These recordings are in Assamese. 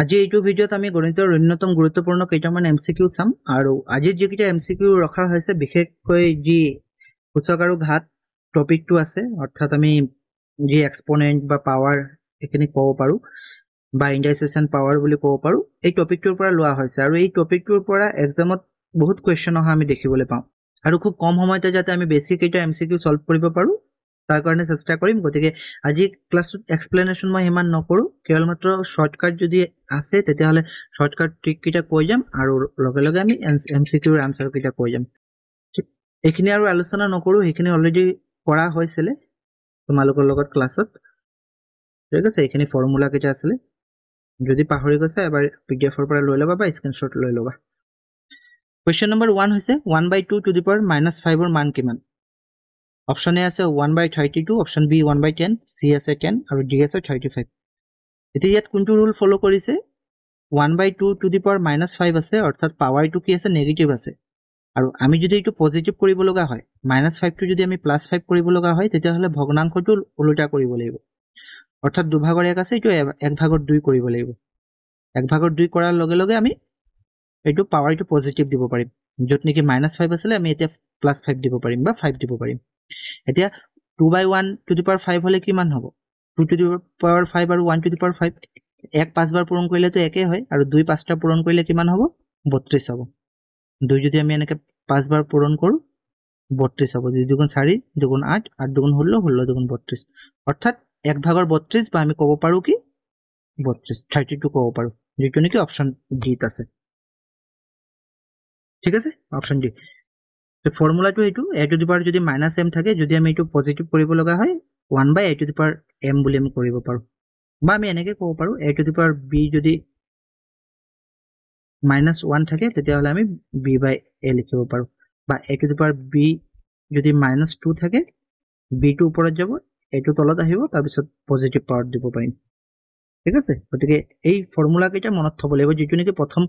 আজি এইটো ভিডিঅ'ত আমি গণিতৰ অন্যতম গুৰুত্বপূৰ্ণ কেইটামান এম চি কিউ চাম আৰু আজিৰ যিকেইটা এম চি কিউ ৰখা হৈছে বিশেষকৈ যি সূচক আৰু ঘাত টপিকটো আছে অৰ্থাৎ আমি যি এক্সপনেণ্ট বা পাৱাৰ সেইখিনি ক'ব পাৰোঁ বা ইণ্ডাইচেশ্যন পাৱাৰ বুলি ক'ব পাৰোঁ এই টপিকটোৰ পৰা লোৱা হৈছে আৰু এই টপিকটোৰ পৰা এক্সামত বহুত কুৱেশ্যন অহা আমি দেখিবলৈ পাওঁ আৰু খুব কম সময়তে যাতে আমি বেছিকেইটা এম চি কিউ চল্ভ কৰিব পাৰোঁ তাৰ কাৰণে চেষ্টা কৰিম গতিকে আজি ক্লাছটোত এক্সপ্লেনেশ্যন মই সিমান নকৰোঁ কেৱল মাত্ৰ শ্বৰ্টকাট যদি আছে তেতিয়াহ'লে শ্বৰ্টকাট ট্ৰিককেইটা কৈ যাম আৰু লগে লগে আমি এম চি কিউৰ আনচাৰকেইটা কৈ যাম এইখিনি আৰু আলোচনা নকৰোঁ সেইখিনি অলৰেডি কৰা হৈছিলে তোমালোকৰ লগত ক্লাছত ঠিক আছে এইখিনি ফৰ্মুলাকেইটা আছিলে যদি পাহৰি গৈছে এবাৰ পি ডি এফৰ পৰা লৈ ল'বা বা স্ক্ৰীণশ্বট লৈ ল'বা কুৱেশ্যন নম্বৰ ওৱান হৈছে one by two to the power minus ফাইভৰ মান কিমান অপশ্যন এ আছে one by thirty two option B one by ten C আছে টেন আৰু ডি আছে থাৰ্টি ফাইভ এতিয়া ইয়াত কোনটো ৰুল ফ'ল' কৰিছে one by two to the power minus five আছে অৰ্থাৎ পাৱাৰটো কি আছে নেগেটিভ আছে আৰু আমি যদি এইটো পজিটিভ কৰিব লগা হয় মাইনাছ ফাইভটো যদি আমি প্লাছ ফাইভ কৰিব লগা হয় তেতিয়াহ'লে ভগ্নাংশটো ওলোটা কৰিব লাগিব অৰ্থাৎ দুভাগৰ এক আছে এইটো এক ভাগৰ দুই কৰিব লাগিব এক ভাগৰ দুই কৰাৰ লগে লগে আমি এইটো পাৱাৰটো পজিটিভ দিব পাৰিম য'ত নেকি মাইনাছ ফাইভ আছিলে আমি এতিয়া প্লাছ ফাইভ দিব পাৰিম বা ফাইভ দিব পাৰিম এতিয়া two by one to the power five হ'লে কিমান হ'ব two to the power five আৰু one to the power five এক পাঁচবাৰ পূৰণ কৰিলেতো একে হয় আৰু দুই পাঁচটা পূৰণ কৰিলে কিমান হ'ব বত্ৰিছ হ'ব দুই যদি আমি এনেকৈ পাঁচবাৰ পূৰণ কৰোঁ বত্ৰিছ হ'ব দুই দুগুণ চাৰি দুগুণ আঠ আঠ দুগুণ ষোল্ল ষোল্ল দুগুণ বত্ৰিছ অৰ্থাৎ এক ভাগৰ বত্ৰিছ বা আমি ক'ব পাৰোঁ কি বত্ৰিছ থাৰ্টি টু ক'ব পাৰোঁ যিটো নেকি অপশ্যন ডিত আছে ঠিক আছে অপশ্যন ডি তো ফৰ্মুলাটো এইটো এ টু দি পাৱাৰ যদি মাইনাছ এম থাকে যদি আমি এইটো পজিটিভ কৰিব লগা হয় one by A to the power M বুলি আমি কৰিব পাৰোঁ বা আমি এনেকৈ ক'ব পাৰোঁ A to the power B যদি মাইনাছ ওৱান থাকে তেতিয়াহ'লে আমি বি বাই এ লিখিব পাৰোঁ বা A to the power B যদি মাইনাছ টু থাকে বি বিটো ওপৰত যাব এ টো তলত আহিব তাৰপিছত পজিটিভ পাৱাৰত দিব পাৰিম ঠিক আছে গতিকে এই ফৰ্মুলাকেইটা মনত থ'ব লাগিব যিটো নেকি প্ৰথম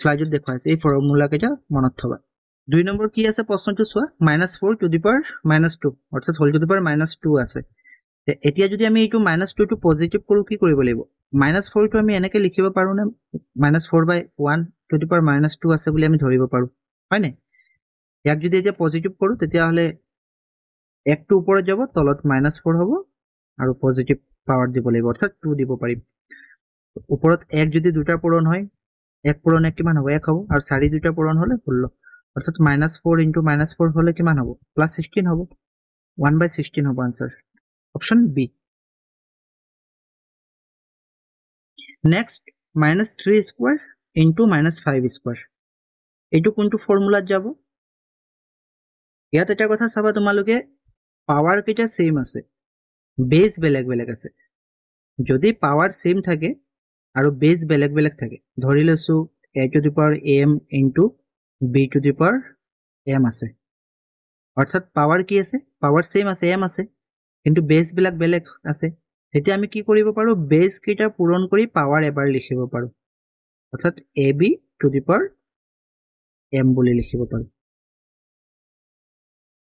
শ্লাইডত দেখুৱাইছে এই ফৰ্মুলাকেইটা মনত থ'বা দুই নম্বৰ কি আছে প্ৰশ্নটো চোৱা minus four to the power minus two অৰ্থাৎ হ'ল to the power minus two আছে এতিয়া যদি আমি এইটো মাইনাছ টুটো পজিটিভ কৰোঁ কি কৰিব লাগিব মাইনাছ ফ'ৰটো আমি এনেকৈ লিখিব পাৰোঁনে minus four by one to the power minus two আছে বুলি আমি ধৰিব পাৰোঁ হয়নে ইয়াক যদি এতিয়া পজিটিভ কৰোঁ তেতিয়াহ'লে একটো ওপৰত যাব তলত মাইনাছ ফ'ৰ হ'ব আৰু পজিটিভ পাৱাৰ দিব লাগিব অৰ্থাৎ টু দিব পাৰিম ওপৰত এক যদি দুটা পূৰণ হয় এক পূৰণ এক কিমান হ'ব এক হ'ব আৰু চাৰি দুটা পূৰণ হ'লে ষোল্ল অর্থাৎ minus four into minus four হলে কিমান হব প্লাস সিক্সটিন হব ওয়ান বাই সিক্সটিন হব answer option B next minus three square into minus five square এইটো কোনটো ফর্মুলাত যাব ইয়াত এটা কথা চাবা তোমালোকে পাৱাৰ কেইটা চেম আছে বেজ বেলেগ বেলেগ আছে যদি পাৱাৰ চেম থাকে আৰু বেজ বেলেগ বেলেগ থাকে ধৰি লৈছোঁ A to the power M into B to the power M আছে অৰ্থাৎ পাৱাৰ কি আছে পাৱাৰ চেম আছে এম আছে কিন্তু বেছবিলাক বেলেগ আছে তেতিয়া আমি কি কৰিব পাৰোঁ বেছকেইটা পূৰণ কৰি পাৱাৰ এবাৰ লিখিব পাৰোঁ অৰ্থাৎ A B to the power M বুলি লিখিব পাৰোঁ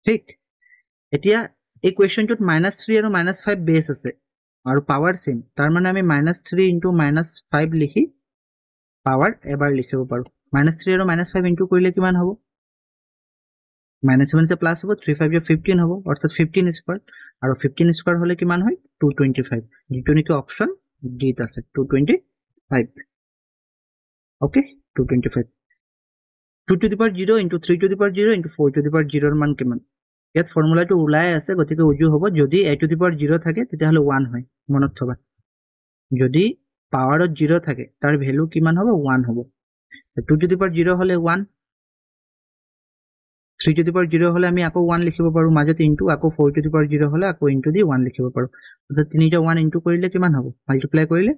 ঠিক এতিয়া এই কুৱেশ্যনটোত মাইনাছ থ্ৰী আৰু মাইনাছ ফাইভ বেছ আছে আৰু পাৱাৰ চেম তাৰমানে আমি minus three into minus five লিখি পাৱাৰ এবাৰ লিখিব পাৰোঁ মাইনাছ থ্ৰী আৰু মাইনাছ ফাইভ ইনটু কৰিলে কিমান হ'ব মাইনাছ ছেভেন যে প্লাছ হ'ব থ্ৰী ফাইভ ইয়াৰ ফিফটিন হ'ব অৰ্থাৎ ফিফটিন স্কুৱাৰ আৰু ফিফটিন স্কুৱাৰ হ'লে কিমান হয় টু টুৱেণ্টি ফাইভ যিটো নেকি অপশ্যন ডিত আছে two twenty five okay two twenty five two to the power zero' into three to the power zero' into four to the power জিৰ'ৰ মান কিমান ইয়াত ফৰ্মুলাটো ওলাই আছে গতিকে উজু হ'ব যদি A to the power zero' থাকে তেতিয়াহ'লে ওৱান হয় মনত থবা যদি পাৱাৰত জিৰ' থাকে তাৰ ভেলু কিমান হ'ব ওৱান হ'ব two to the power zero' হ'লে one three to the power zero' হ'লে আমি আকৌ ওৱান লিখিব পাৰোঁ মাজত ইনটু আকৌ four to the power zero' হ'লে আকৌ ইনটু দি ওৱান লিখিব পাৰোঁ অৰ্থাৎ তিনিটা ওৱান ইনটু কৰিলে কিমান হ'ব মাল্টিপ্লাই কৰিলে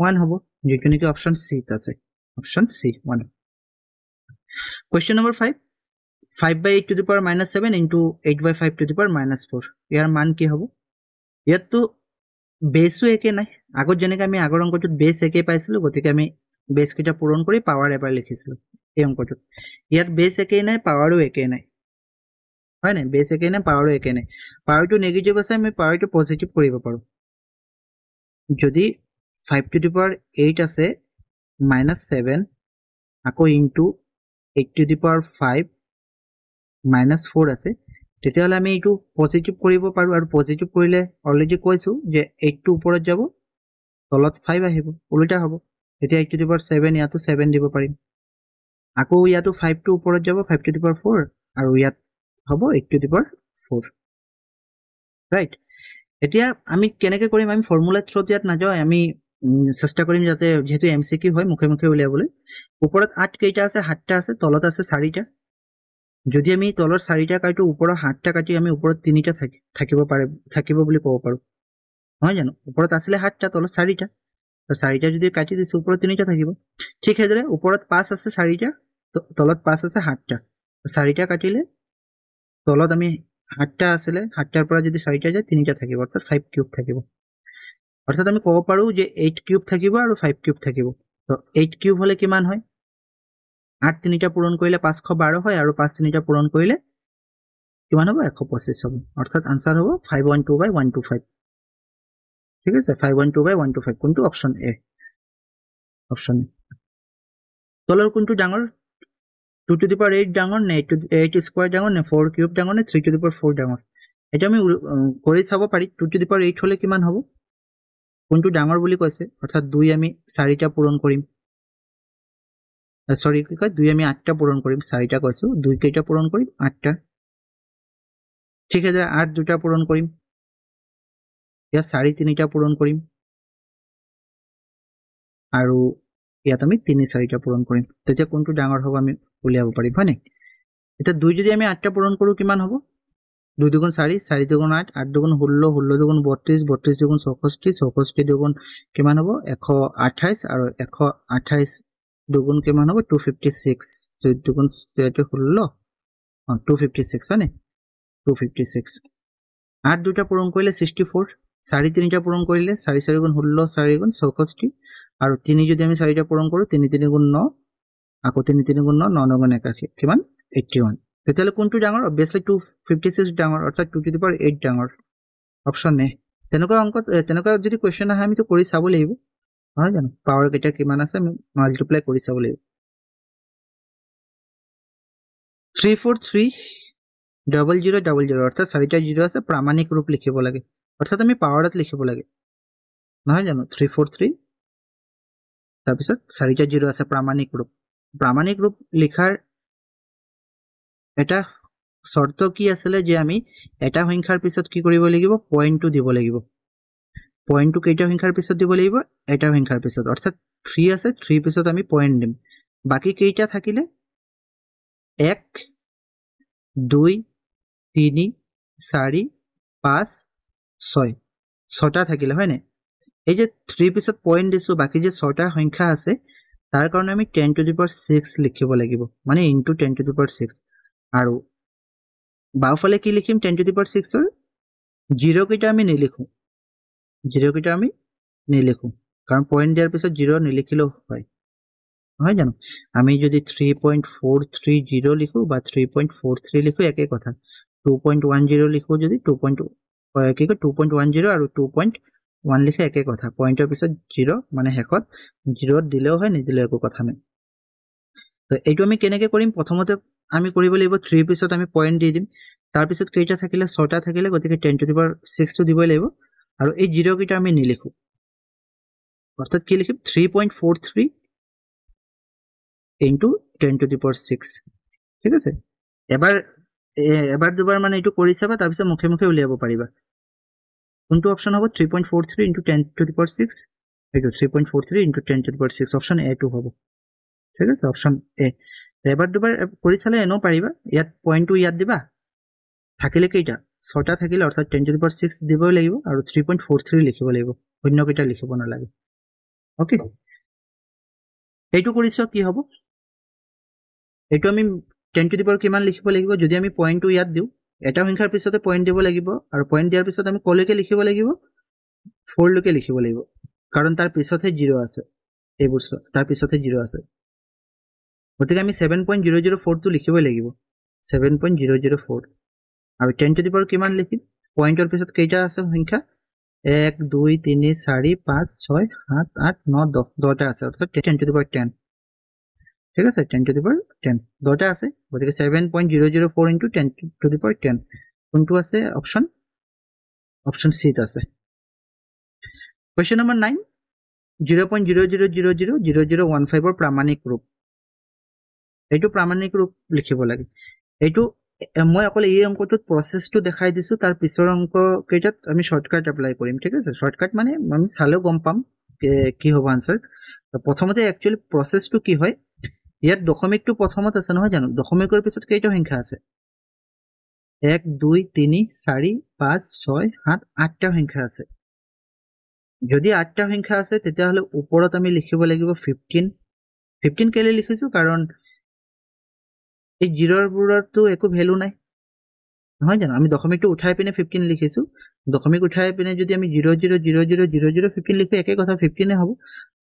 ওৱান হ'ব যিটো নেকি অপশ্যন চিত আছে option C one question number five five by eight to the power minus seven into eight by five to the power minus four ইয়াৰ মান কি হ'ব ইয়াততো বেছো একে নাই আগত যেনেকৈ আমি আগৰ অংকটোত বেছ একেই পাইছিলোঁ গতিকে আমি বেছ কেইটা পূৰণ কৰি পাৱাৰ এবাৰ লিখিছিলোঁ এই অংকটোত ইয়াত বেছ একেই নাই পাৱাৰো একেই নাই হয় নাই বেছ একেই নাই পাৱাৰো একেই নাই পাৱাৰটো নেগেটিভ আছে আমি পাৱাৰটো পজিটিভ কৰিব পাৰোঁ যদি five to the power eight আছে মাইনাছ ছেভেন আকৌ into eight to the power five minus four আছে তেতিয়াহ'লে আমি এইটো পজিটিভ কৰিব পাৰোঁ আৰু পজিটিভ কৰিলে অলৰেডি কৈছোঁ যে এইটটো ওপৰত যাব তলত ফাইভ আহিব ওলোটা হ'ব এতিয়া এইট টু দিপাৰ ছেভেন ইয়াতো ছেভেন দিব পাৰিম আকৌ ইয়াতো ফাইভ টু ওপৰত যাব ফাইভ টু দিপাৰ ফ'ৰ আৰু ইয়াত হ'ব eight to the power four right এতিয়া আমি কেনেকৈ কৰিম আমি ফৰ্মুলাৰ থ্ৰ'ত ইয়াত নাযাওঁ আমি চেষ্টা কৰিম যাতে যিহেতু এম চি কি হয় মুখে মুখে উলিয়াবলৈ ওপৰত আঠ কেইটা আছে সাতটা আছে তলত আছে চাৰিটা যদি আমি তলৰ চাৰিটা কাটো ওপৰৰ সাতটা কাটি আমি ওপৰত তিনিটা থাকিব পাৰে থাকিব বুলি ক'ব পাৰোঁ নহয় জানো ওপৰত আছিলে সাতটা তলত চাৰিটা চাৰিটা যদি কাটি দিছোঁ ওপৰত তিনিটা থাকিব ঠিক সেইদৰে ওপৰত পাঁচ আছে চাৰিটা তলত পাঁচ আছে সাতটা চাৰিটা কাটিলে তলত আমি সাতটা আছিলে সাতটাৰ পৰা যদি চাৰিটা যায় তিনিটা থাকিব অৰ্থাৎ ফাইভ কিউব থাকিব অৰ্থাৎ আমি ক'ব পাৰোঁ যে এইট কিউব থাকিব আৰু ফাইভ কিউব থাকিব তো এইট কিউব হ'লে কিমান হয় আঠ তিনিটা পূৰণ কৰিলে পাঁচশ বাৰ হয় আৰু পাঁচ তিনিটা পূৰণ কৰিলে কিমান হ'ব এশ পঁচিছ হ'ব অৰ্থাৎ আনচাৰ হ'ব five one two by one two five ঠিক আছে five one two by one two five কোনটো অপশ্যন এ অপশ্যন এ তলৰ কোনটো ডাঙৰ two to the power eight ডাঙৰ নে এইট এইট স্কোৱাৰ ডাঙৰ নে ফ'ৰ কিউব ডাঙৰ নে three to the power four ডাঙৰ এইটো আমি কৰি চাব পাৰি two to the power eight হ'লে কিমান হ'ব কোনটো ডাঙৰ বুলি কৈছে অৰ্থাৎ দুই আমি চাৰিটা পূৰণ কৰিম চৰি কি কয় দুই আমি আঠটা পূৰণ কৰিম চাৰিটা কৈছোঁ দুই কেইটা পূৰণ কৰিম আঠটা ঠিক আছে আঠ দুটা পূৰণ কৰিম ইয়াত চাৰি তিনিটা পূৰণ কৰিম আৰু ইয়াত আমি তিনি চাৰিটা পূৰণ কৰিম তেতিয়া কোনটো ডাঙৰ হ'ব আমি উলিয়াব পাৰিম হয়নে এতিয়া দুই যদি আমি আঠটা পূৰণ কৰোঁ কিমান হ'ব দুই দুগুণ চাৰি চাৰি দুগুণ আঠ আঠ দুগুণ ষোল্ল ষোল্ল দুগুণ বত্ৰিছ বত্ৰিছ দুগুণ চৌষষ্ঠি চৌষষ্ঠি দুগুণ কিমান হ'ব এশ আঠাইছ আৰু এশ আঠাইছ দুগুণ কিমান হ'ব টু ফিফটি ছিক্স দুগুণ ষোল্ল অঁ টু ফিফটি ছিক্স হয়নে টু ফিফটি ছিক্স আঠ দুটা পূৰণ কৰিলে ছিক্সটি ফ'ৰ চাৰি তিনিটা পূৰণ কৰিলে চাৰি চাৰি গুণ ষোল্ল চাৰি গুণ চৌষষ্ঠি আৰু তিনি যদি আমি চাৰিটা পূৰণ কৰোঁ তিনি তিনি গুণ ন আকৌ তিনি তিনি গুণ ন ন গুণ একাশী কিমান এইটি ওৱান তেতিয়াহ'লে কোনটো ডাঙৰ অভিয়াছলি টু ফিফটি ছিক্স ডাঙৰ অৰ্থাৎ টু টু পাৰ এইট ডাঙৰ অপশ্যন নে তেনেকুৱা অংক তেনেকুৱা যদি কুৱেশ্যন আহে আমিতো কৰি চাব লাগিব নহয় জানো পাৱাৰ কেইটা কিমান আছে আমি মাল্টিপ্লাই কৰি চাব লাগিব three four three double zero' double zero' অৰ্থাৎ চাৰিটা জিৰ' আছে প্ৰামাণিক ৰূপ লিখিব লাগে অৰ্থাৎ আমি পাৱাৰত লিখিব লাগে নহয় জানো থ্ৰী ফ'ৰ থ্ৰী তাৰপিছত চাৰিটা জিৰ' আছে প্ৰামাণিক ৰূপ প্ৰামাণিক ৰূপ লিখাৰ এটা চৰ্ত কি আছিলে যে আমি এটা সংখ্যাৰ পিছত কি কৰিব লাগিব পইণ্টটো দিব লাগিব পইণ্টটো কেইটা সংখ্যাৰ পিছত দিব লাগিব এটা সংখ্যাৰ পিছত অৰ্থাৎ থ্ৰী আছে থ্ৰীৰ পিছত আমি পইণ্ট দিম বাকী কেইটা থাকিলে এক দুই তিনি চাৰি পাঁচ ছয় ছটা থাকিলে হয়নে এই যে থ্ৰী পিছত পইণ্ট দিছোঁ বাকী যে ছটা সংখ্যা আছে তাৰ কাৰণে আমি ten to the power six লিখিব লাগিব মানে into ten to the power six আৰু বাওঁফালে কি লিখিম টেন টু দি পাৱাৰ ছিক্সৰ জিৰ'কেইটা আমি নিলিখোঁ জিৰ'কেইটা আমি নিলিখোঁ কাৰণ পইণ্ট দিয়াৰ পিছত জিৰ' নিলিখিলেও হয় নহয় জানো আমি যদি three point four three zero' লিখোঁ বা থ্ৰী পইণ্ট ফ'ৰ থ্ৰী লিখোঁ একে কথা টু পইণ্ট ওৱান জিৰ' লিখোঁ যদি টু পইণ্ট হয় কি কয় টু পইণ্ট ওৱান জিৰ' আৰু টু পইণ্ট ওৱান লিখে একে কথা পইণ্টৰ পিছত জিৰ' মানে শেষত জিৰ'ত দিলেও হয় নিদিলেও একো কথা নাই তো এইটো আমি কেনেকৈ কৰিম প্ৰথমতে আমি কৰিব লাগিব থ্ৰীৰ পিছত আমি পইণ্ট দি দিম তাৰপিছত কেইটা থাকিলে ছটা থাকিলে গতিকে টেন টু দিবৰ ছিক্সটো দিবই লাগিব আৰু এই জিৰ'কেইটা আমি নিলিখোঁ অৰ্থাৎ কি লিখিম three point four three into ten to the power six ঠিক আছে এবাৰ এবাৰ দুবাৰ মানে এইটো কৰি চাবা তাৰপিছত মুখে মুখে উলিয়াব পাৰিবা কোনটো অপশ্যন হ'ব three point four three into ten to the power six এইটো three point four three into ten to the power six option এটো হ'ব ঠিক আছে অপশ্যন এ এবাৰ দুবাৰ কৰি চালে এনেও পাৰিবা ইয়াত পইণ্টটো ইয়াত দিবা থাকিলে কেইটা ছটা থাকিলে অৰ্থাৎ ten to the power six দিবই লাগিব আৰু থ্ৰী পইণ্ট ফ'ৰ থ্ৰী লিখিব লাগিব কেইটা লিখিব নালাগে অ'কে এইটো কৰি চোৱা কি হ'ব এইটো আমি টেন টু দি কিমান লিখিব লাগিব যদি আমি পইণ্টটো ইয়াত দিওঁ এটা সংখ্যাৰ পিছতে পইণ্ট দিব লাগিব আৰু পইণ্ট দিয়াৰ পিছত আমি কলৈকে লিখিব লাগিব ফ'ৰলৈকে লিখিব লাগিব কাৰণ তাৰ পিছতহে জিৰ' আছে এইবোৰ তাৰ পিছতহে জিৰ' আছে গতিকে আমি ছেভেন পইণ্ট জিৰ' জিৰ' ফ'ৰটো লিখিবই লাগিব seven point zero' zero' four আৰু টেন টু দি কিমান লিখিম পইণ্টৰ পিছত কেইটা আছে সংখ্যা এক দুই তিনি চাৰি পাঁচ ছয় সাত আঠ ন দহ দহটা আছে অৰ্থাৎ টেন টু দি টেন ঠিক আছে ten to the power ten দহটা আছে গতিকে seven point zero' zero' four into ten to the power ten কোনটো আছে অপশ্যন অপশ্যন চিত আছে question number nine zero' point zero' zero' zero' zero' zero' zero' one ফাইভৰ প্ৰামাণিক ৰূপ এইটো প্ৰামাণিক ৰূপ লিখিব লাগে এইটো মই অকল এই অংকটোত প্ৰচেছটো দেখাই দিছোঁ তাৰ পিছৰ অংককেইটাত আমি শ্বৰ্টকাট এপ্লাই কৰিম ঠিক আছে শ্বৰ্টকাট মানে আমি চালেও গম পাম কি হ'ব আনচাৰ প্ৰথমতে একচুৱেলি প্ৰচেছটো কি হয় ইয়াত দশমিকটো প্ৰথমত আছে নহয় জানো দশমিকৰ পিছত কেইটা সংখ্যা আছে এক দুই তিনি চাৰি পাঁচ ছয় সাত আঠটা সংখ্যা আছে যদি আঠটা সংখ্যা আছে তেতিয়াহ'লে ওপৰত আমি লিখিব লাগিব ফিফটিন ফিফটিন কেলৈ লিখিছোঁ কাৰণ এই জিৰ'বোৰতো একো ভেলু নাই নহয় জানো আমি দশমিকটো উঠাই পিনে ফিফটিন লিখিছোঁ দশমিক উঠাই পিনে যদি আমি zero' zero' zero' zero' zero' zero' fifteen লিখোঁ একেই কথা ফিফটিনে হ'ব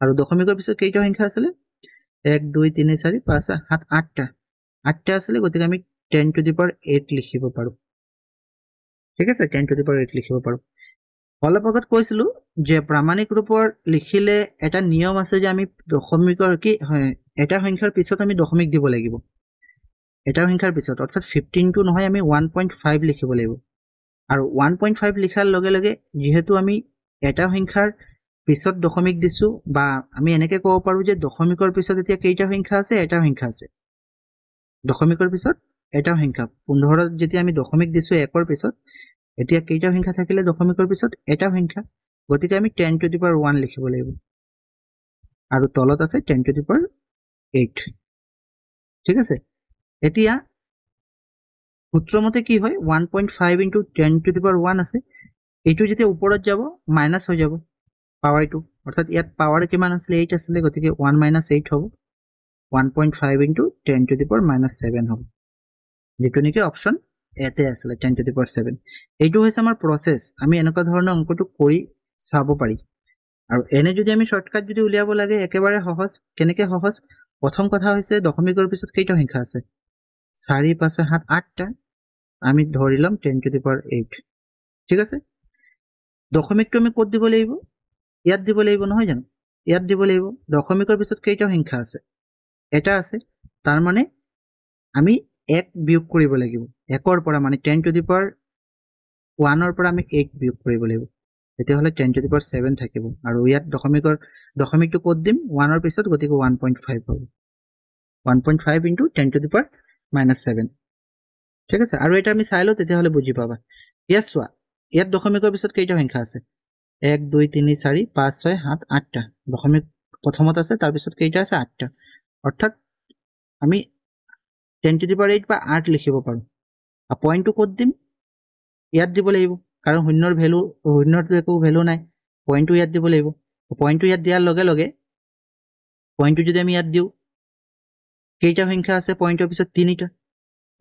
আৰু দশমিকৰ পিছত কেইটা সংখ্যা আছিলে এক দুই তিনি চাৰি পাঁচ সাত আঠটা আঠটা আছিলে গতিকে আমি ten to the power eight লিখিব পাৰোঁ ঠিক আছে ten to the power eight লিখিব পাৰোঁ অলপ আগত কৈছিলোঁ যে প্ৰামাণিক ৰূপৰ লিখিলে এটা নিয়ম আছে যে আমি দশমিকৰ কি এটা সংখ্যাৰ পিছত আমি দশমিক দিব লাগিব এটা সংখ্যাৰ পিছত অৰ্থাৎ ফিফটিনটো নহয় আমি ওৱান পইণ্ট ফাইভ লিখিব লাগিব আৰু ওৱান পইণ্ট ফাইভ লিখাৰ লগে লগে যিহেতু আমি এটা সংখ্যাৰ পিছত দশমিক দিছোঁ বা আমি এনেকৈ ক'ব পাৰোঁ যে দশমিকৰ পিছত এতিয়া কেইটা সংখ্যা আছে এটা সংখ্যা আছে দশমিকৰ পিছত এটা সংখ্যা পোন্ধৰত যেতিয়া আমি দশমিক দিছোঁ একৰ পিছত এতিয়া কেইটা সংখ্যা থাকিলে দশমিকৰ পিছত এটা সংখ্যা গতিকে আমি ten to the power one লিখিব লাগিব আৰু তলত আছে ten to the power eight ঠিক আছে এতিয়া সূত্ৰমতে কি হয় one point five into ten to the power one আছে এইটো যেতিয়া ওপৰত যাব মাইনাছ হৈ যাব পাৱাৰটো অৰ্থাৎ ইয়াত পাৱাৰ কিমান আছিলে এইট আছিলে গতিকে ওৱান মাইনাছ এইট হ'ব one point five into ten to the power minus seven হ'ব যিটো নেকি অপশ্যন এতে আছিলে ten to the power seven এইটো হৈছে আমাৰ প্ৰচেছ আমি এনেকুৱা ধৰণৰ অংকটো কৰি চাব পাৰি আৰু এনে যদি আমি শ্বৰ্টকাট যদি উলিয়াব লাগে একেবাৰে সহজ কেনেকৈ সহজ প্ৰথম কথা হৈছে দশমিকৰ পিছত কেইটা সংখ্যা আছে চাৰি পাঁচে সাত আঠটা আমি ধৰি ল'ম ten to the power eight ঠিক আছে দশমিকটো আমি ক'ত দিব লাগিব ইয়াত দিব লাগিব নহয় জানো ইয়াত দিব লাগিব দশমিকৰ পিছত কেইটা সংখ্যা আছে এটা আছে তাৰমানে আমি এক বিয়োগ কৰিব লাগিব একৰ পৰা মানে টেন টু দি পাৱাৰ ওৱানৰ পৰা আমি এক বিয়োগ কৰিব লাগিব তেতিয়াহ'লে ten to the power seven থাকিব আৰু ইয়াত দশমিকৰ দশমিকটো ক'ত দিম ওৱানৰ পিছত গতিকে ওৱান পইণ্ট ফাইভ হ'ব one point five into ten to the power minus seven ঠিক আছে আৰু এটা আমি চাই লওঁ তেতিয়াহ'লে বুজি পাবা ইয়াত চোৱা ইয়াত দশমিকৰ পিছত কেইটা সংখ্যা আছে এক দুই তিনি চাৰি পাঁচ ছয় সাত আঠটা দশমিক প্ৰথমত আছে তাৰপিছত কেইটা আছে আঠটা অৰ্থাৎ আমি ten to the power eight বা আঠ লিখিব পাৰোঁ আৰু পইণ্টটো ক'ত দিম ইয়াত দিব লাগিব কাৰণ শূন্যৰ ভেলু শূন্যটো একো ভেলু নাই পইণ্টটো ইয়াত দিব লাগিব পইণ্টটো ইয়াত দিয়াৰ লগে লগে পইণ্টটো যদি আমি ইয়াত দিওঁ কেইটা সংখ্যা আছে পইণ্টৰ পিছত তিনিটা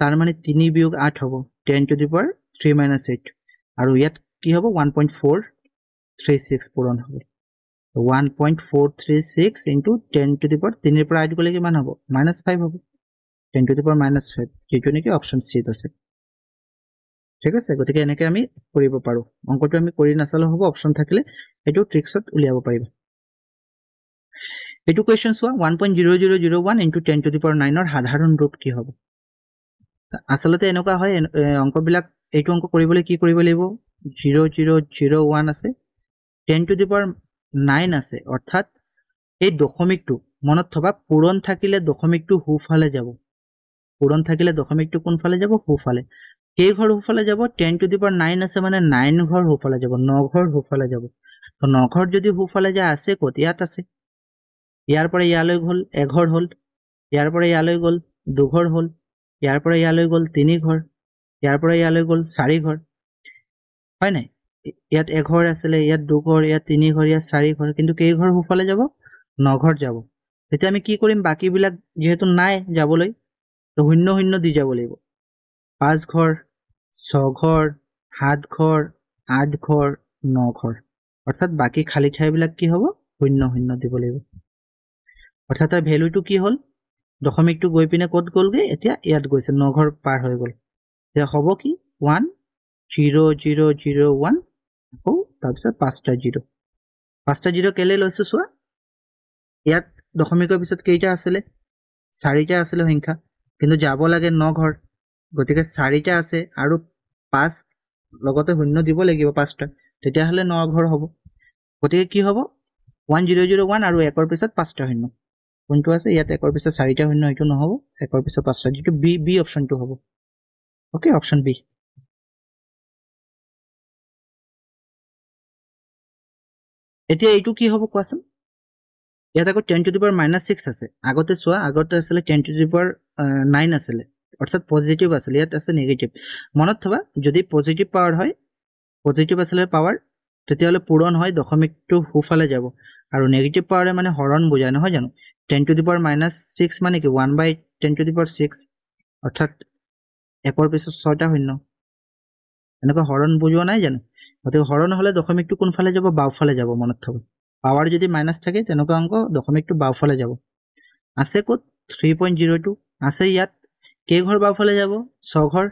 তাৰ মানে তিনি বিয়োগ আঠ হ'ব ten to the power three minus eight আৰু ইয়াত কি হ'ব ওৱান পইণ্ট ফ'ৰ 3.36 পূৰণ হ'ব 1.436 into 10 to the power 3 পৰা আইড কৰিলে কিমান হ'ব -5 হ'ব 10 to the power -5 কি কোনে কি অপচন সি আছে ঠিক আছে গতিকে এনেকে আমি কৰিব পাৰো অংকটো আমি কৰি নাছাল হ'ব অপচন থাকিলে এটো ট্ৰিক্সত উলিয়াব পাৰিব এটো কোৱেশ্চন সোৱা 1.0001 into 10 to the power 9 ৰ সাধাৰণ ৰূপ কি হ'ব আসলেতে এনেকুৱা হয় অংক বিলাক এটো অংক কৰিবলৈ কি কৰিব লাগিব 0001 আছে ten to the power nine আছে অৰ্থাৎ এই দশমিকটো মনত থবা পূৰণ থাকিলে দশমিকটো সোঁফালে যাব পূৰণ থাকিলে দশমিকটো কোনফালে যাব সোঁফালে কেইঘৰ সোঁফালে যাব ten to the power nine আছে মানে নাইন ঘৰ সোঁফালে যাব ন ঘৰ সোঁফালে যাব ত ন ঘৰ যদি সোঁফালে যায় আছে ক'ত ইয়াত আছে ইয়াৰ পৰা ইয়ালৈ গ'ল এঘৰ হ'ল ইয়াৰ পৰা ইয়ালৈ গ'ল দুঘৰ হ'ল ইয়াৰ পৰা ইয়ালৈ গ'ল তিনিঘৰ ইয়াৰ পৰা ইয়ালৈ গ'ল চাৰিঘৰ হয় নাই ইয়াত এঘৰ আছিলে ইয়াত দুঘৰ ইয়াত তিনিঘৰ ইয়াত চাৰিঘৰ কিন্তু কেইঘৰ সোঁফালে যাব নঘৰ যাব এতিয়া আমি কি কৰিম বাকীবিলাক যিহেতু নাই যাবলৈ ত' শূন্য শূন্য দি যাব লাগিব পাঁচ ঘৰ ছঘৰ সাত ঘৰ আঠ ঘৰ ন ঘৰ অৰ্থাৎ বাকী খালী ঠাইবিলাক কি হ'ব শূন্য শূন্য দিব লাগিব অৰ্থাৎ তাৰ ভেলুটো কি হ'ল দশমিকটো গৈ পিনে ক'ত গ'লগৈ এতিয়া ইয়াত গৈছে নঘৰ পাৰ হৈ গ'ল এতিয়া হ'ব কি one zero' zero' zero' one আকৌ তাৰপিছত পাঁচটা জিৰ' পাঁচটা জিৰ' কেলে লৈছোঁ চোৱা ইয়াত দশমিকৰ পিছত কেইটা আছিলে চাৰিটা আছিলে সংখ্যা কিন্তু যাব লাগে ন ঘৰ গতিকে চাৰিটা আছে আৰু পাঁচ লগতে শূন্য দিব লাগিব পাঁচটা তেতিয়াহ'লে ন ঘৰ হ'ব গতিকে কি হ'ব ওৱান জিৰ' জিৰ' ওৱান আৰু একৰ পিছত পাঁচটা শূন্য কোনটো আছে ইয়াত একৰ পিছত চাৰিটা শূন্য সেইটো নহ'ব একৰ পিছত পাঁচটা যিটো বি বি অপশ্যনটো হ'ব অ'কে অপশ্যন বি এতিয়া এইটো কি হব কোৱাচোন ইয়াত আকৌ ten to the power minus six আছে আগতে চোৱা আগতে আছিলে ten to the power nine আছিলে অৰ্থাৎ পজিটিভ আছিলে ইয়াত আছে নিগেটিভ মনত থবা যদি পজিটিভ পাৱাৰ হয় পজিটিভ আছিলে পাৱাৰ তেতিয়াহ'লে পূৰণ হয় দশমিকটো সোঁফালে যাব আৰু নিগেটিভ পাৱাৰে মানে হৰণ বুজায় নহয় জানো ten to the power minus six মানে কি one by ten to the power six অৰ্থাৎ একৰ পিছত ছয়টা শূন্য এনেকুৱা হৰণ বুজোৱা নাই জানো গতিকে হৰণ হলে দশমিকটো কোনফালে যাব বাওফালে যাব মনত থাকে পাৱাৰ যদি মাইনাছ থাকে তেনেকুৱা অংক দশমিকটো বাওফালে যাব আছে কত থ্ৰী পইণ্ট জিৰ' টু আছে ইয়াত কেইঘৰ বাওঁফালে যাব ছঘৰ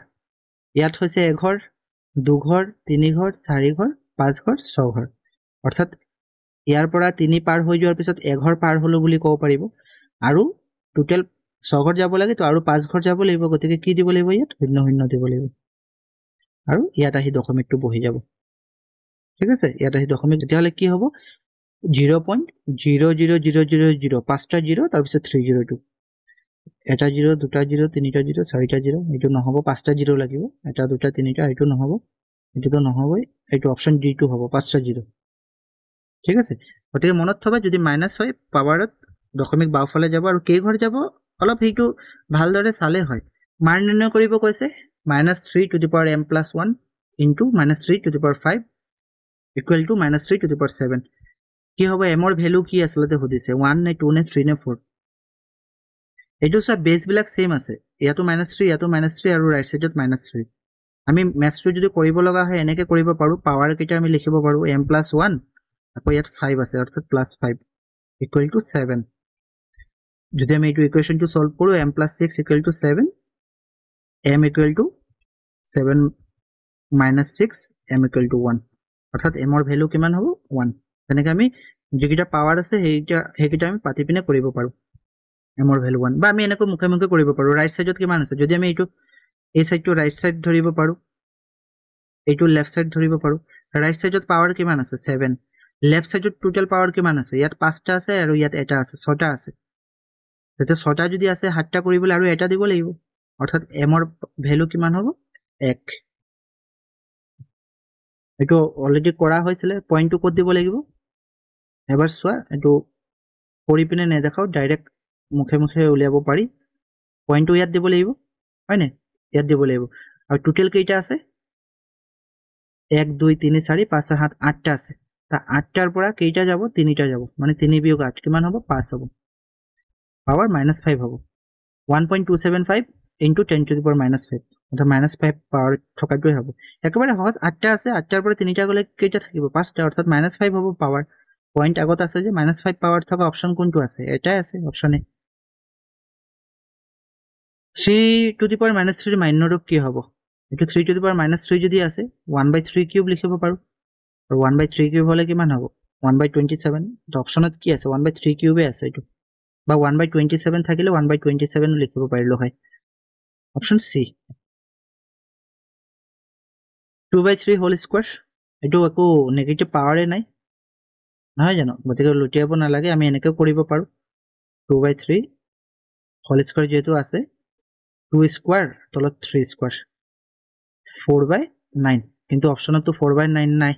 ইয়াত হৈছে হয়েছে এঘৰ দুঘৰ তিনিঘৰ চাৰিঘৰ ছঘৰ অৰ্থাৎ ইয়াৰ পৰা তিনি পাৰ হৈ যোৱাৰ পিছত এঘৰ পাৰ হলো বুলি কব পাৰিব আৰু টোটেল ছঘৰ যাব লাগে তো আর পাঁচঘর যাব লাগিব গতিকে কি দিব লাগিব ইয়াত শূন্য শূন্য দিব লাগিব আৰু ইয়াত আহি দশমিকটো বহি যাব ঠিক আছে ইয়াত আহি দশমিক তেতিয়াহ'লে কি হ'ব zero' point zero' zero' zero' zero' zero' পাঁচটা জিৰ' তাৰপিছত থ্ৰী জিৰ' টু এটা জিৰ' দুটা জিৰ' তিনিটা জিৰ' চাৰিটা জিৰ' এইটো নহ'ব পাঁচটা জিৰ' লাগিব এটা দুটা তিনিটা এইটো নহ'ব এইটোতো নহ'বই এইটো অপশ্যন ডিটো হ'ব পাঁচটা জিৰ' ঠিক আছে গতিকে মনত থবা যদি মাইনাছ হয় পাৱাৰত দশমিক বাওঁফালে যাব আৰু কেইঘৰ যাব অলপ সেইটো ভালদৰে চালে হয় মাৰ নিৰ্ণয় কৰিব কৈছে minus three to the power m plus one into minus three to the power five equal to minus three to the power seven কি হ'ব এমৰ ভেলু কি আচলতে সুধিছে ওৱান নে টু নে থ্ৰী নে ফ'ৰ এইটো চোৱা বেছবিলাক ছেইম আছে ইয়াতো মাইনাচ থ্ৰী ইয়াতো মাইনাচ থ্ৰী আৰু ৰাইট ছাইডত মাইনাচ থ্ৰী আমি মেথটো যদি কৰিব লগা হয় এনেকৈ কৰিব পাৰোঁ পাৱাৰকেইটা আমি লিখিব পাৰোঁ এম প্লাছ ওৱান আকৌ ইয়াত ফাইভ আছে অৰ্থাৎ plus five equal to seven যদি আমি এইটো ইকুৱেশ্যনটো ছল্ভ কৰোঁ m plus six equal to seven m equal to seven minus six m equal to one অৰ্থাৎ এমৰ ভেলু কিমান হব ওয়ান তেনে আমি যিকেইটা পাওয়াৰ আছে সেইকেইটা আমি পাতি পিনে কৰব এমৰ ভ্যালু ওয়ান বা আমি এনেক মুখে মুখে করব রাইট সাইডত কিমান আছে যদি আমি এইটো এই সাইডটো রাইট সাইড ধরব পাৰোঁ এইটো লেফট সাইড ধৰব পাৰোঁ ৰাইট সাইডত পাওয়াৰ কিমান আছে ছেভেন লেফ্ট চাইডত টোটাল পাৱাৰ কিমান আছে ইয়াত পাঁচটা আছে আৰু ইয়াত এটা আছে ছটা আছে তেতিয়া ছটা যদি আছে সাতটা কৰিবলৈ আৰু এটা দিব লাগিব অৰ্থাৎ এমৰ ভেলু কিমান হব এক এইটো অলৰেডি কৰা হৈছিলে পইণ্টটো কত দিব লাগিব এবাৰ চোৱা এইটো কৰি পিনে নেদেখাও ডাইৰেক্ট মুখে মুখে উলিয়াব পাৰি পইণ্টটো ইয়াত দিব লাগিব হয় নে ইয়াত দিব লাগিব আৰু টোটেল কেইটা আছে এক দুই তিনি চাৰি পাঁচ ছয় সাত আঠটা আছে তা পৰা কেইটা যাব তিনিটা যাব মানে তিনি বিয়োগ আঠ কিমান হব পাঁচ হব পাৱাৰ মাইনাছ ফাইভ হব one point two seven five into ten to the power minus five অৰ্থাৎ মাইনাছ ফাইভ পাৱাৰ থকাটোৱে হ'ব একেবাৰে সহজ আঠটা আছে আঠটাৰ পৰা তিনিটা গ'লে কেইটা থাকিব পাঁচটা অৰ্থাৎ মাইনাছ ফাইভ হ'ব পাৱাৰ পইণ্ট আগত আছে যে মাইনাছ ফাইভ পাৱাৰ থকা অপশ্যন কোনটো আছে এটাই আছে অপশ্যনে three to the power minus থ্ৰীৰ মান্য ৰূপ কি হ'ব এইটো three to the power minus three যদি আছে ওৱান বাই থ্ৰী কিউব লিখিব পাৰোঁ আৰু ওৱান বাই থ্ৰী কিউব হ'লে কিমান হ'ব ওৱান বাই টুৱেণ্টি ছেভেন এইটো অপশ্যনত কি আছে ওৱান বাই থ্ৰী কিউবে আছে এইটো বা ওৱান লিখিব পাৰিলোঁ হয় option C. 2 by 3 whole square. I do a negative power in I. No, you know, but you look upon a lag. I mean, a couple of 2 by 3 whole square. You do a 2 square. Tolo 3 square. 4 by 9. Into option of 4 by 9. 9.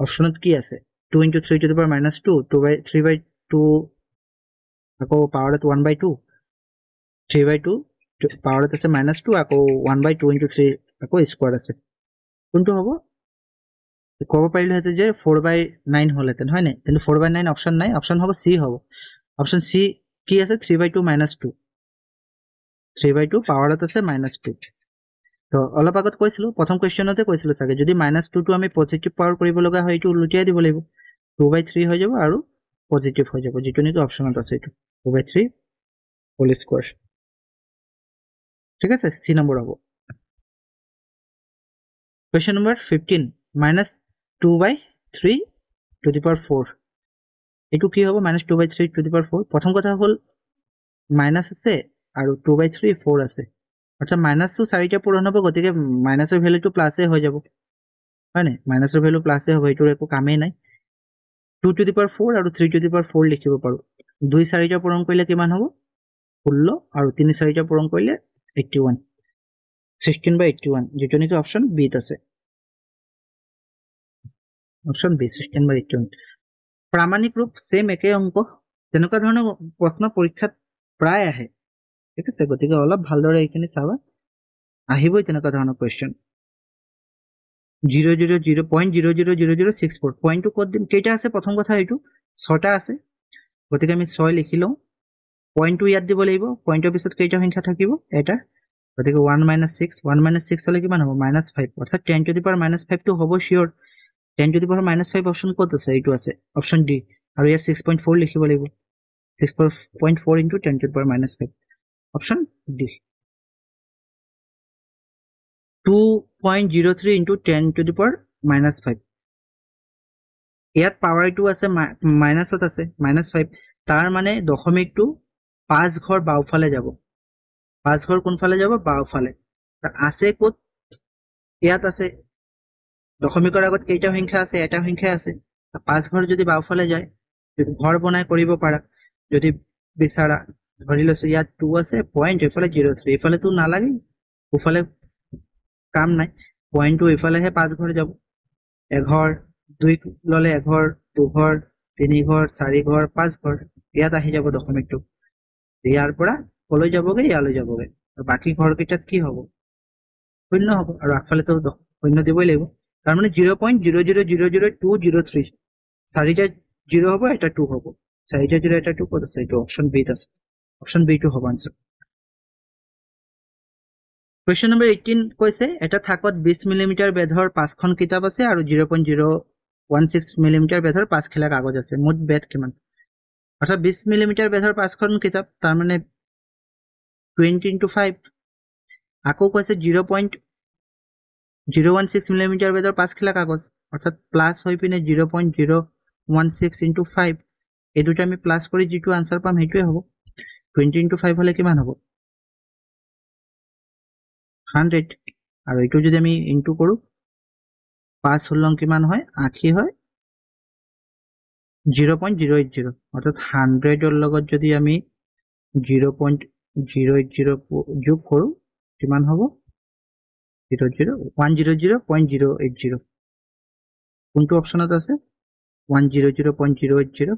Option of key as 2 into 3 to the power minus 2. 2 by 3 by 2. A power at 1 by 2. 3 by 2. পাৱাৰত আছে মাইনাছ টু আকৌ one by two into three আকৌ স্কুৱাৰ আছে কোনটো হ'ব ক'ব পাৰিলোহেঁতেন যে ফ'ৰ বাই নাইন হ'লহেঁতেন হয় নাই কিন্তু ফ'ৰ বাই নাইন অপশ্যন নাই অপশ্যন হ'ব চি হ'ব অপশ্যন চি কি আছে three by two minus two three by two পাৱাৰত আছে মাইনাছ টু তো অলপ আগত কৈছিলোঁ প্ৰথম কুৱেশ্যনতে কৈছিলোঁ চাগে যদি মাইনাছ টুটো আমি পজিটিভ পাৱাৰ কৰিব লগা হয় এইটো লুটিয়াই দিব লাগিব টু বাই থ্ৰী হৈ যাব আৰু পজিটিভ হৈ যাব যিটো নেকি অপশ্যনত আছে এইটো টু বাই থ্ৰী হোলিছ কোৱাৰ ঠিক আছে সি নম্বর হবো question number fifteen minus two by three to the power four একটু কী হবে minus two by three to the power four প্রথম কথা হল মাইনাস আছে আৰু টু বাই থ্রি ফ'ৰ আছে অৰ্থাৎ মাইনাছটো চাৰিটা পূৰণ হ'ব গতিকে মাইনাছৰ ভেলুটো প্লাছেই হৈ যাব হয় নাই মাইনাছৰ ভেলু প্লাছেই হ'ব এইটোৰ একো কামেই নাই two to the power four আৰু three to the power four লিখিব পাৰোঁ দুই চাৰিটা পূৰণ কৰিলে কিমান হ'ব ষোল্ল আৰু তিনি চাৰিটা পূৰণ কৰিলে 16 by सेम একে অঙ্ক তেনকা ধৰণৰ প্ৰশ্ন পৰীক্ষাত প্ৰায় আহে ঠিক আছে গতিকে অলপ ভালদৰে এখনি চাবা আহিবই তেনকা ধৰণৰ কোৱেশ্চন 000.00064 পইণ্টটো কত দিম কেইটা আছে প্ৰথম কথা এটো 6টা আছে গতিকে আমি 6 লিখিলোঁ পইণ্টটো ইয়াত দিব লাগিব পইণ্টৰ পিছত কেইটা সংখ্যা থাকিব এটা গতিকে one minus six one minus six হ'লে কিমান হ'ব মাইনাছ ফাইভ অৰ্থাৎ ten to the power minus ফাইভটো হ'ব চিয়'ৰ ten to the power minus five option ক'ত আছে এইটো আছে অপশ্যন ডি আৰু ইয়াত ছিক্স পইণ্ট ফ'ৰ লিখিব লাগিব six point four into ten to the power minus five option D two point zero' three into ten to the power minus five ইয়াত পাৱাৰটো আছে মাইনাছত আছে মাইনাছ ফাইভ তাৰ মানে দশমিকটো পাঁচ ঘৰ বাওঁফালে যাব ঘৰ কোনফালে যাব বাওঁফালে আছে ক'ত ইয়াত আছে দশমিকৰ আগত কেইটা সংখ্যা আছে এটা সংখ্যা আছে ঘৰ যদি বাওঁফালে যায় ঘৰ বনাই কৰিব পাৰা যদি বিচাৰা ধৰি লৈছোঁ ইয়াত টু আছে পইণ্ট এইফালে জিৰ' থ্ৰী এইফালেতো নালাগে সোঁফালে কাম নাই পইণ্টটো এইফালেহে পাঁচ ঘৰ যাব এঘৰ দুই ল'লে এঘৰ দুঘৰ তিনিঘৰ চাৰিঘৰ পাঁচঘৰ ইয়াত আহি যাব দশমিকটো ইয়াৰ পৰা কলৈ যাবগৈ ইয়ালৈ যাবগৈ আৰু বাকী ঘৰকেইটাত কি হ'ব শূন্য হ'ব আৰু আগফালেতো শূন্য দিবই লাগিব তাৰ মানে zero' point zero' zero' zero' zero' two zero' three চাৰিটা জিৰ' হ'ব এটা টু হ'ব চাৰিটা জিৰ' এটা টু ক'ত আছে এইটো অপশ্যন বিত আছে অপশ্যন বিটো হ'ব আনচাৰ কুৱেশ্যন নম্বৰ এইটিন কৈছে এটা থাকত বিছ মিলিমিটাৰ বেধৰ পাঁচখন কিতাপ আছে আৰু zero' point zero' one six millimetre বেধৰ পাঁচখিলা কাগজ আছে মুঠ বেট কিমান অর্থাৎ বিশ মিলিমিটার বেধর পাঁচখন কিতাব তার মানে টুয়েন্টি ইন্টু ফাইভ আকৌ কৈছে zero point zero one six millimetre বেধর পাঁচখিলা কাগজ অর্থাৎ প্লাস হয়ে পিনে zero point zero one six into five এই দুটা আমি প্লাস করে যে আনসার পাম সেইটাই হব টুয়েন্টি ইন্টু ফাইভ হলে কি হব হান্ড্রেড আর এইটা যদি আমি ইন্টু করো পাঁচ ষোলং কিমান হয় আশি হয় zero' point zero' eight zero' অৰ্থাৎ হাণ্ড্ৰেডৰ লগত যদি আমি zero' point zero' eight zero' যোগ কৰোঁ কিমান হ'ব zero' zero' one zero' zero' point zero' eight zero' কোনটো অপশ্যনত আছে one zero' zero' point zero' eight zero'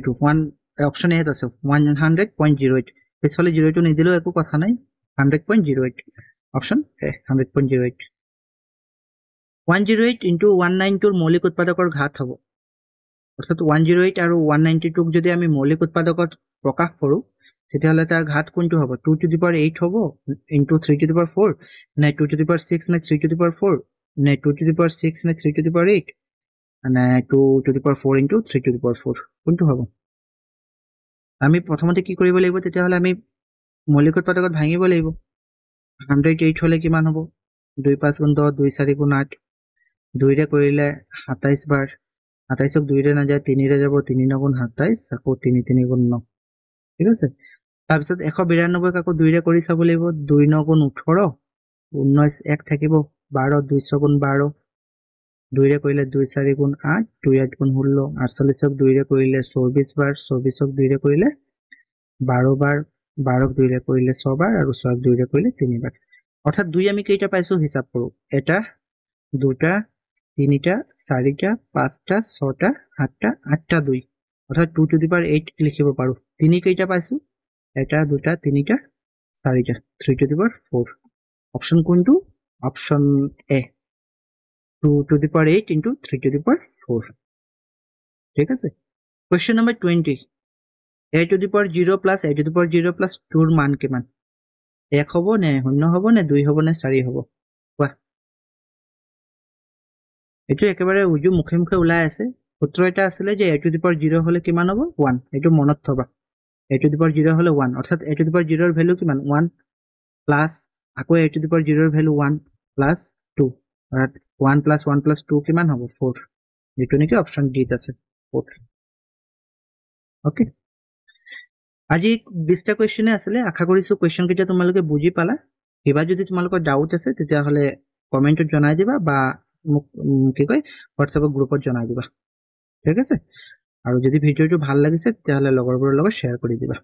এইটো ওৱান অপশ্যন এত আছে one hundred point zero' eight পিছফালে এইটো নিদিলেও একো কথা নাই hundred point zero' eight option A hundred point zero' eight one zero' eight into one নাইনটোৰ মৌলিক উৎপাদকৰ ঘাট হ'ব অৰ্থাৎ ওৱান জিৰ' এইট আৰু ওৱান নাইনটি টুক যদি আমি মৌলিক উৎপাদকত প্ৰকাশ কৰোঁ তেতিয়াহ'লে তাৰ ঘাট কোনটো হ'ব টু টু দি এইট হ'ব into three to the four নে টু টু দি ছিক্স নে থ্ৰী টু দি ফ'ৰ নে টু টু দি ছিক্স নে থ্ৰী টু দি এইট নে two to the four into three to the four কোনটো হ'ব আমি প্ৰথমতে কি কৰিব লাগিব তেতিয়াহ'লে আমি মৌলিক উৎপাদকত ভাঙিব লাগিব হাণ্ড্ৰেড এইট হ'লে কিমান হ'ব দুই পাঁচ গুণ দহ দুই চাৰি গুণ আঠ দুইৰে কৰিলে সাতাইছ বাৰ সাতাইছক দুইৰে নাযায় তিনিৰে যাব তিনি ন গুণ সাতাইছ আকৌ তিনি তিনি গুণ ন ঠিক আছে তাৰপিছত এশ বিৰান্নব্বৈক আকৌ দুইৰে কৰি চাব লাগিব দুই ন গুণ ওঠৰ ঊনৈছ এক থাকিব বাৰ দুই গুণ বাৰ দুইৰে কৰিলে দুই চাৰি গুণ আঠ দুই আঠ গুণ ষোল্ল আঠচল্লিছক দুইৰে কৰিলে চৌবিছ বাৰ চৌবিছক দুইৰে কৰিলে বাৰ বাৰ বাৰক দুইৰে কৰিলে ছবাৰ আৰু ছয়ক দুইৰে কৰিলে তিনিবাৰ অৰ্থাৎ দুই আমি কেইটা পাইছোঁ হিচাপ কৰোঁ এটা দুটা তিনিটা চাৰিটা পাঁচটা ছটা সাতটা আঠটা দুই অৰ্থাৎ two to the power eight লিখিব পাৰোঁ তিনি কেইটা পাইছোঁ এটা দুটা তিনিটা চাৰিটা three to the power four option কোনটো option A two to the power eight into three to the power four ঠিক আছে question number twenty a to the power zero' plus a to the power zero' plus টুৰ মান কিমান এক হ'ব নে শূন্য হ'ব নে দুই হ'ব নে চাৰি হ'ব এইটো একেবাৰে উজু মুখে মুখে ওলাই আছে সূত্ৰ এটা আছিলে যে এ টু দ্বীপৰ জিৰ' হ'লে কিমান হ'ব ওৱান এইটো মনত থবা এ টু দ্বীপৰ জিৰ' হ'লে ওৱান অৰ্থাৎ এ টু জিৰ'ৰ ভেলু কিমান ওৱান প্লাছ আকৌ এ টু জিৰ'ৰ ভেলু ওৱান প্লাছ টু অৰ্থাৎ one plus one plus two কিমান হ'ব ফ'ৰ যিটো নেকি অপশ্যন ডিত আছে ফ'ৰ অ'কে আজি বিশটা কুৱেশ্যনে আছিলে আশা কৰিছোঁ কুৱেশ্যনকেইটা তোমালোকে বুজি পালা কিবা যদি তোমালোকৰ ডাউট আছে তেতিয়াহ'লে কমেণ্টত জনাই দিবা বা মোক কি কয় হোৱাটছএপৰ গ্ৰুপত জনাই দিবা ঠিক আছে আৰু যদি ভিডিঅ'টো ভাল লাগিছে তেতিয়াহ'লে লগৰবোৰৰ লগত শ্বেয়াৰ কৰি দিবা